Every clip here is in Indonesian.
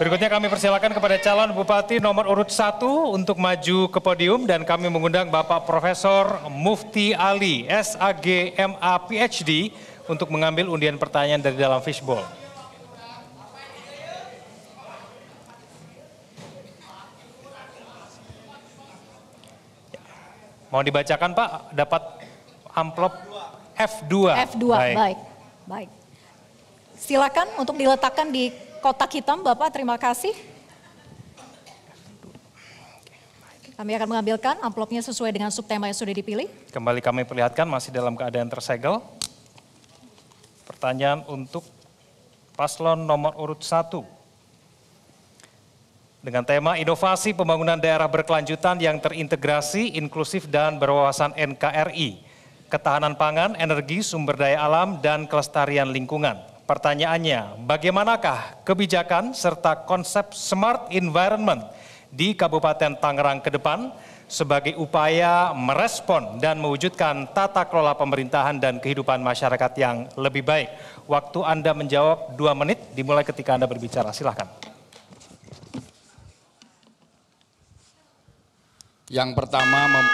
Berikutnya kami persilakan kepada calon bupati nomor urut 1 untuk maju ke podium dan kami mengundang Bapak Profesor Mufti Ali SAG MA PhD untuk mengambil undian pertanyaan dari dalam fishbowl. Mau dibacakan Pak, dapat amplop F2. F2, baik. Baik. baik. Silakan untuk diletakkan di Kotak hitam Bapak, terima kasih. Kami akan mengambilkan amplopnya sesuai dengan subtema yang sudah dipilih. Kembali kami perlihatkan masih dalam keadaan tersegel. Pertanyaan untuk paslon nomor urut 1. Dengan tema inovasi pembangunan daerah berkelanjutan yang terintegrasi, inklusif dan berwawasan NKRI. Ketahanan pangan, energi, sumber daya alam, dan kelestarian lingkungan. Pertanyaannya, bagaimanakah kebijakan serta konsep smart environment di Kabupaten Tangerang ke depan sebagai upaya merespon dan mewujudkan tata kelola pemerintahan dan kehidupan masyarakat yang lebih baik. Waktu Anda menjawab dua menit, dimulai ketika Anda berbicara. Silahkan. Yang pertama, mem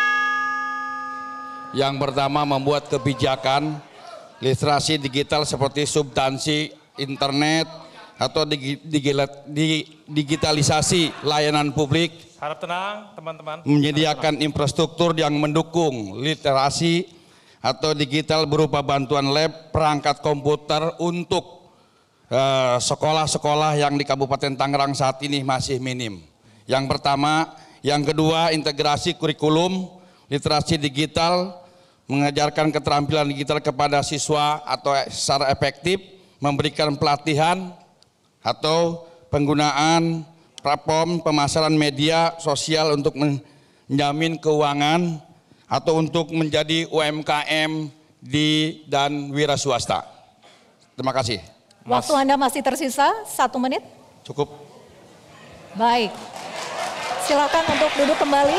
yang pertama membuat kebijakan literasi digital seperti substansi internet atau digitalisasi layanan publik. Harap tenang, teman-teman. Menyediakan infrastruktur yang mendukung literasi atau digital berupa bantuan lab, perangkat komputer untuk eh, sekolah-sekolah uh, yang di Kabupaten Tangerang saat ini masih minim. Yang pertama, yang kedua integrasi kurikulum, literasi digital, mengajarkan keterampilan digital kepada siswa atau secara efektif, memberikan pelatihan atau penggunaan platform pemasaran media sosial untuk menjamin keuangan atau untuk menjadi UMKM di dan wira swasta. Terima kasih. Mas. Waktu Anda masih tersisa satu menit. Cukup. Baik. Silakan untuk duduk kembali.